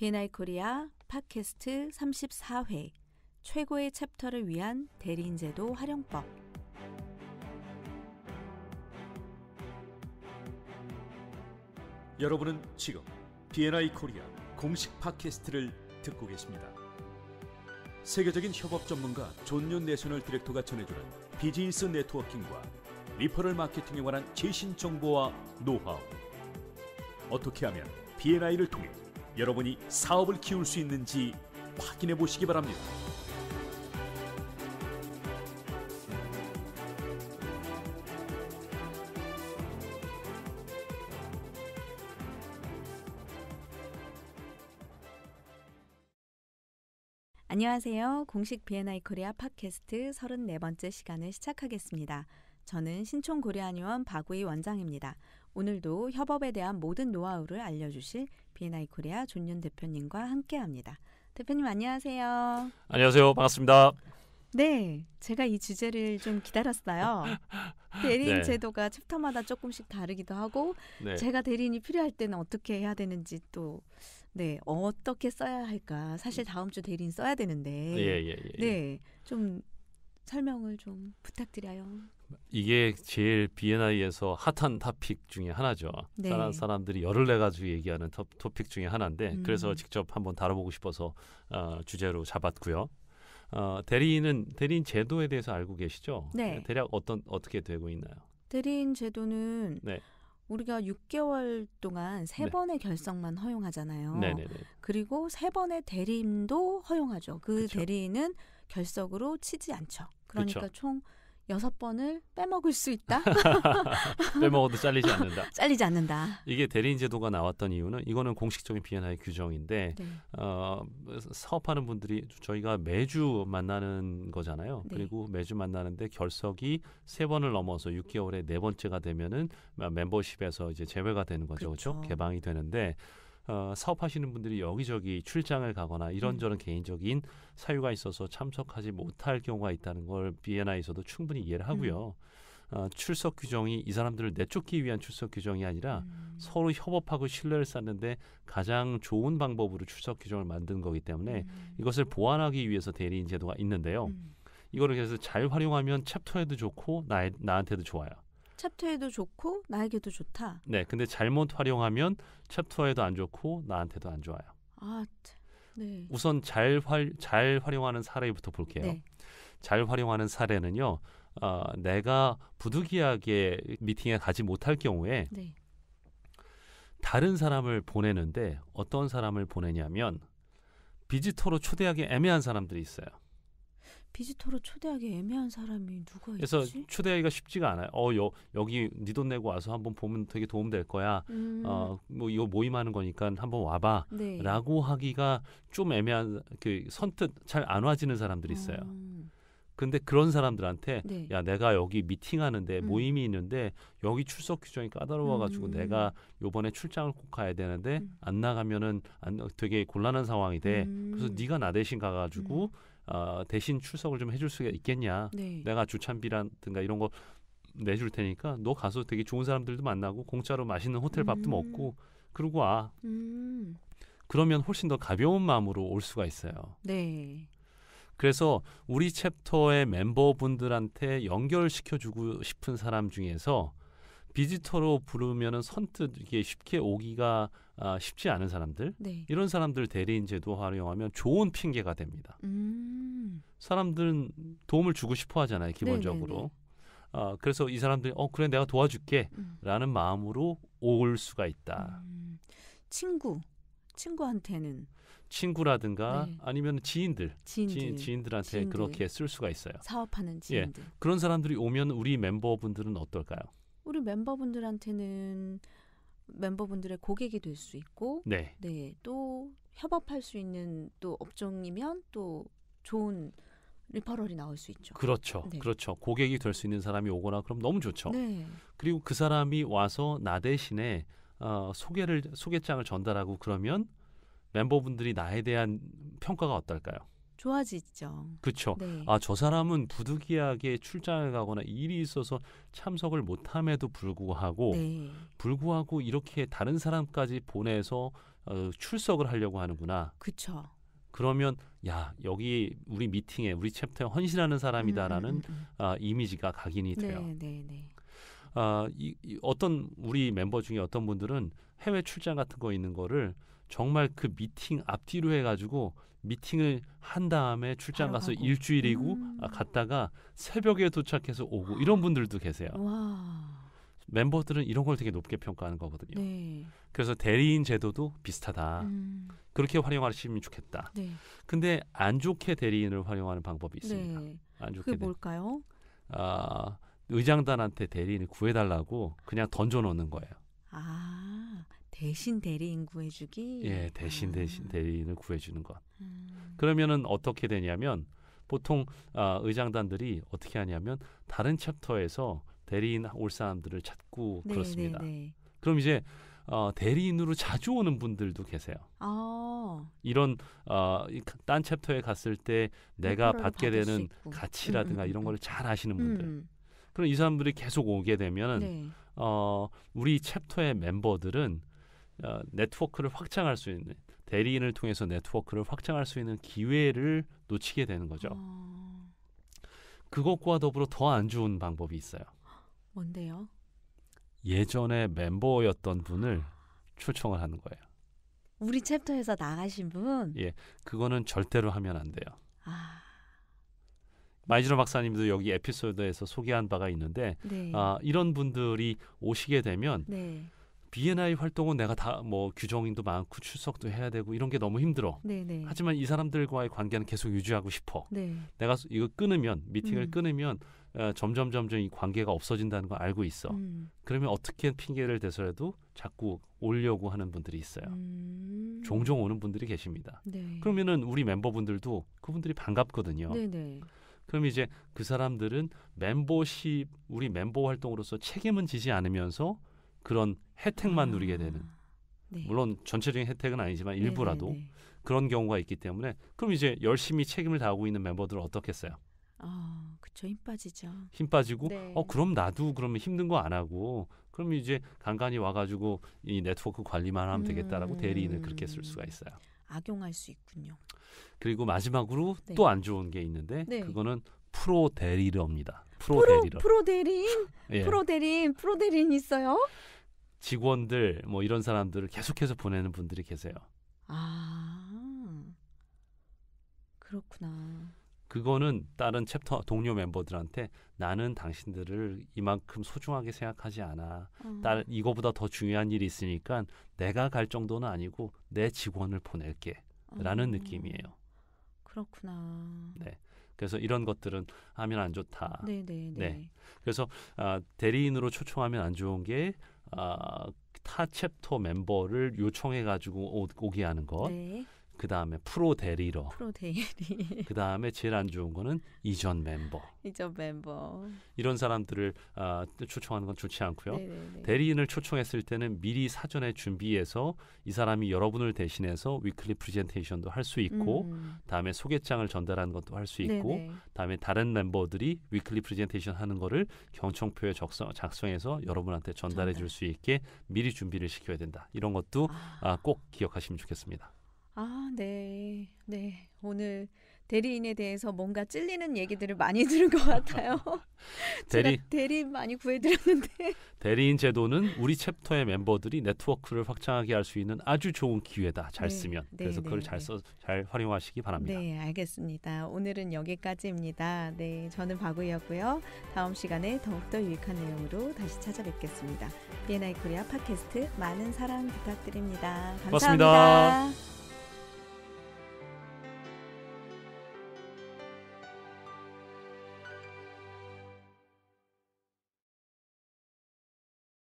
비엔아이 코리아 팟캐스트 34회 최고의 챕터를 위한 대리인제도 활용법 여러분은 지금 비엔나이 코리아 공식 팟캐스트를 듣고 계십니다. 세계적인 협업 전문가 존윤 내셔널 디렉터가 전해주는 비즈니스 네트워킹과 리퍼럴 마케팅에 관한 최신 정보와 노하우 어떻게 하면 BNI를 통해 여러분이 사업을 키울 수 있는지 확인해 보시기 바랍니다. 안녕하세요. 공식 B&I 코리아 팟캐스트 34번째 시간을 시작하겠습니다. 저는 신촌고려한의원 박우희 원장입니다. 오늘도 협업에 대한 모든 노하우를 알려주실 B&I 코리아 존윤 대표님과 함께합니다. 대표님 안녕하세요. 안녕하세요. 반갑습니다. 네, 제가 이 주제를 좀 기다렸어요. 대리인 네. 제도가 챕터마다 조금씩 다르기도 하고 네. 제가 대리인이 필요할 때는 어떻게 해야 되는지 또 네, 어떻게 써야 할까? 사실 다음 주 대리인 써야 되는데. 예, 예, 예. 예. 네. 좀 설명을 좀 부탁드려요. 이게 제일 비엔나이에서 핫한 토픽 중에 하나죠. 네. 다른 사람들이 열을 내 가지고 얘기하는 토, 픽 중에 하나인데 음. 그래서 직접 한번 다뤄보고 싶어서 어, 주제로 잡았고요. 어, 대리인은 대리인 제도에 대해서 알고 계시죠? 네. 대략 어떤 어떻게 되고 있나요? 대리인 제도는 네. 우리가 6개월 동안 세 네. 번의 결석만 허용하잖아요. 네네네. 그리고 세 번의 대리인도 허용하죠. 그 그쵸. 대리인은 결석으로 치지 않죠. 그러니까 그쵸. 총 여섯 번을 빼먹을 수 있다. 빼먹어도 잘리지 않는다. 잘리지 않는다. 이게 대리인 제도가 나왔던 이유는 이거는 공식적인 비엔나의 규정인데 네. 어, 사업하는 분들이 저희가 매주 만나는 거잖아요. 네. 그리고 매주 만나는데 결석이 세 번을 넘어서 6개월에 네 번째가 되면은 멤버십에서 이제 제외가 되는 거죠. 그렇죠. 그렇죠. 개방이 되는데 어, 사업하시는 분들이 여기저기 출장을 가거나 이런저런 음. 개인적인 사유가 있어서 참석하지 못할 경우가 있다는 걸 비엔나에서도 충분히 이해를 하고요. 음. 어, 출석 규정이 이 사람들을 내쫓기 위한 출석 규정이 아니라 음. 서로 협업하고 신뢰를 쌓는데 가장 좋은 방법으로 출석 규정을 만든 거기 때문에 음. 이것을 보완하기 위해서 대리인 제도가 있는데요. 음. 이거를 그래서 잘 활용하면 챕터에도 좋고 나, 나한테도 좋아요. 챕터에도 좋고 나에게도 좋다. 네, 근데 잘못 활용하면 챕터에도 안 좋고 나한테도 안 좋아요. 아, 네. 우선 잘, 활, 잘 활용하는 사례부터 볼게요. 네. 잘 활용하는 사례는요. 어, 내가 부득이하게 미팅에 가지 못할 경우에 네. 다른 사람을 보내는데 어떤 사람을 보내냐면 비지터로 초대하기 애매한 사람들이 있어요. 비지터로 초대하기 애매한 사람이 누가 그래 있지? 그래서 초대하기가 쉽지가 않아요. 어, 여, 여기 니돈 내고 와서 한번 보면 되게 도움 될 거야. 음. 어, 뭐 이거 모임하는 거니까 한번 와봐. 네. 라고 하기가 좀 애매한 그 선뜻 잘 안 와지는 사람들이 있어요. 음. 근데 그런 사람들한테 네. 야 내가 여기 미팅하는데 음. 모임이 있는데 여기 출석 규정이 까다로워가지고 음. 내가 요번에 출장을 꼭 가야 되는데 음. 안 나가면은 안, 되게 곤란한 상황이 돼. 음. 그래서 네가 나 대신 가가지고 음. 어, 대신 출석을 좀 해줄 수가 있겠냐. 네. 내가 주찬비라든가 이런 거 내줄 테니까 너 가서 되게 좋은 사람들도 만나고 공짜로 맛있는 호텔 밥도 음. 먹고 그러고 와. 음. 그러면 훨씬 더 가벼운 마음으로 올 수가 있어요. 네. 그래서 우리 챕터의 멤버분들한테 연결시켜주고 싶은 사람 중에서 비지터로 부르면 선뜻 이게 쉽게 오기가 아, 쉽지 않은 사람들 네. 이런 사람들 대리인 제도 활용하면 좋은 핑계가 됩니다. 음. 사람들은 도움을 주고 싶어 하잖아요 기본적으로. 네, 네, 네. 아, 그래서 이 사람들이 어 그래 내가 도와줄게라는 음. 마음으로 올 수가 있다. 음. 친구 친구한테는 친구라든가 네. 아니면 지인들, 지인들 지인, 들한테 그렇게 쓸 수가 있어요. 사업하는 예. 지인들 예, 그런 사람들이 오면 우리 멤버분들은 어떨까요? 우리 멤버분들한테는 멤버분들의 고객이 될 수 있고 네. 네. 또 협업할 수 있는 또 업종이면 또 좋은 리퍼럴이 나올 수 있죠. 그렇죠. 네. 그렇죠. 고객이 될 수 있는 사람이 오거나 그럼 너무 좋죠. 네. 그리고 그 사람이 와서 나 대신에 어, 소개를 소개장을 전달하고 그러면 멤버분들이 나에 대한 평가가 어떨까요? 좋아지죠. 그렇죠. 네. 아저 사람은 부득이하게 출장을 가거나 일이 있어서 참석을 못함에도 불구하고 네. 불구하고 이렇게 다른 사람까지 보내서 어, 출석을 하려고 하는구나. 그렇죠. 그러면 야 여기 우리 미팅에 우리 챕터에 헌신하는 사람이다라는 음, 음, 음. 음. 아, 이미지가 각인이 네, 돼요. 네, 네, 네. 아, 이, 이 어떤 우리 멤버 중에 어떤 분들은 해외 출장 같은 거 있는 거를 정말 그 미팅 앞뒤로 해가지고 미팅을 한 다음에 출장 가서 가고. 일주일이고 아, 음. 갔다가 새벽에 도착해서 오고 이런 분들도 계세요. 와. 멤버들은 이런 걸 되게 높게 평가하는 거거든요. 네. 그래서 대리인 제도도 비슷하다. 음. 그렇게 활용하시면 좋겠다. 네. 근데 안 좋게 대리인을 활용하는 방법이 있습니다. 네. 안 좋게. 그게 뭘까요? 아, 의장단한테 대리인을 구해달라고 그냥 던져놓는 거예요. 아. 대신 대리인 구해주기. 예, 대신 아. 대신 대리인을 구해주는 것. 음. 그러면은 어떻게 되냐면 보통 아, 의장단들이 어떻게 하냐면 다른 챕터에서 대리인 올 사람들을 찾고 네, 네 그렇습니다. 네, 네. 그럼 이제 어, 대리인으로 자주 오는 분들도 계세요. 아~ 이런 어, 딴 챕터에 갔을 때 내가 받게 되는 가치라든가 음, 음, 이런 걸잘 음. 아시는 음. 분들. 음. 그럼 이 사람들이 계속 오게 되면 네. 어, 우리 챕터의 멤버들은 어, 네트워크를 확장할 수 있는 대리인을 통해서 네트워크를 확장할 수 있는 기회를 놓치게 되는 거죠. 어... 그것과 더불어 더 안 좋은 방법이 있어요. 뭔데요? 예전에 멤버였던 분을 초청을 하는 거예요. 우리 챕터에서 나가신 분? 예, 그거는 절대로 하면 안 돼요. 아... 마이즈로 박사님도 여기 에피소드에서 소개한 바가 있는데 네. 아, 이런 분들이 오시게 되면 네. 비엔 b 이 활동은 내가 다 뭐 규정인도 많고 출석도 해야 되고 이런 게 너무 힘들어. 네네. 네. 하지만 이 사람들과의 관계는 계속 유지하고 싶어. 네. 내가 이거 끊으면 미팅을 음. 끊으면 어, 점점 점점 이 관계가 없어진다는 걸 알고 있어. 음. 그러면 어떻게 핑계를 대서라도 자꾸 올려고 하는 분들이 있어요. 음. 종종 오는 분들이 계십니다. 네. 그러면은 우리 멤버분들도 그분들이 반갑거든요. 네네. 네. 그럼 이제 그 사람들은 멤버십 우리 멤버 활동으로서 책임은 지지 않으면서 그런 혜택만 아, 누리게 되는 네. 물론 전체적인 혜택은 아니지만 네, 일부라도 네네네. 네. 그런 경우가 있기 때문에 그럼 이제 열심히 책임을 다하고 있는 멤버들은 어떻겠어요? 아, 어, 그쵸 힘 빠지죠. 힘 빠지고 네. 어 그럼 나도 그러면 힘든 거 안 하고 그럼 이제 간간히 와가지고 이 네트워크 관리만 하면 되겠다라고 음, 대리인을 그렇게 쓸 수가 있어요. 악용할 수 있군요. 그리고 마지막으로 네. 또안 좋은 게 있는데 네. 그거는 프로 대리러입니다. 프로, 프로 대리러. 프로 대리인? 예. 프로 대리인, 프로 대리인 있어요? 직원들 뭐 이런 사람들을 계속해서 보내는 분들이 계세요. 아 그렇구나. 그거는 다른 챕터 동료 멤버들한테 나는 당신들을 이만큼 소중하게 생각하지 않아. 어. 딸 이거보다 더 중요한 일이 있으니까 내가 갈 정도는 아니고 내 직원을 보낼게라는 어. 느낌이에요. 그렇구나. 네. 그래서 이런 것들은 하면 안 좋다. 네네네. 네. 그래서 아, 대리인으로 초청하면 안 좋은 게 아, 타 챕터 멤버를 요청해 가지고 오기 하는 것. 네. 그 다음에 프로 대리러. 프로 대리. 그 다음에 제일 안 좋은 거는 이전 멤버. 이전 멤버. 이런 사람들을 아, 초청하는 건 좋지 않고요. 네네네. 대리인을 초청했을 때는 미리 사전에 준비해서 이 사람이 여러분을 대신해서 위클리 프리젠테이션도 할 수 있고, 음. 다음에 소개장을 전달하는 것도 할 수 있고, 네네. 다음에 다른 멤버들이 위클리 프리젠테이션 하는 거를 경청표에 적성, 작성해서 여러분한테 전달해 줄 수 있게 미리 준비를 시켜야 된다. 이런 것도 아. 아, 꼭 기억하시면 좋겠습니다. 아 네. 네. 오늘 대리인에 대해서 뭔가 찔리는 얘기들을 많이 들은 것 같아요. 대리 대리인 많이 구해드렸는데 대리인 제도는 우리 챕터의 멤버들이 네트워크를 확장하게 할 수 있는 아주 좋은 기회다. 잘 네, 쓰면 네, 그래서 네, 그걸 잘써잘 네. 활용하시기 바랍니다. 네, 알겠습니다. 오늘은 여기까지입니다. 네, 저는 박우였고요. 다음 시간에 더욱더 유익한 내용으로 다시 찾아뵙겠습니다. BNI 코리아 팟캐스트 많은 사랑 부탁드립니다 감사합니다. 고맙습니다.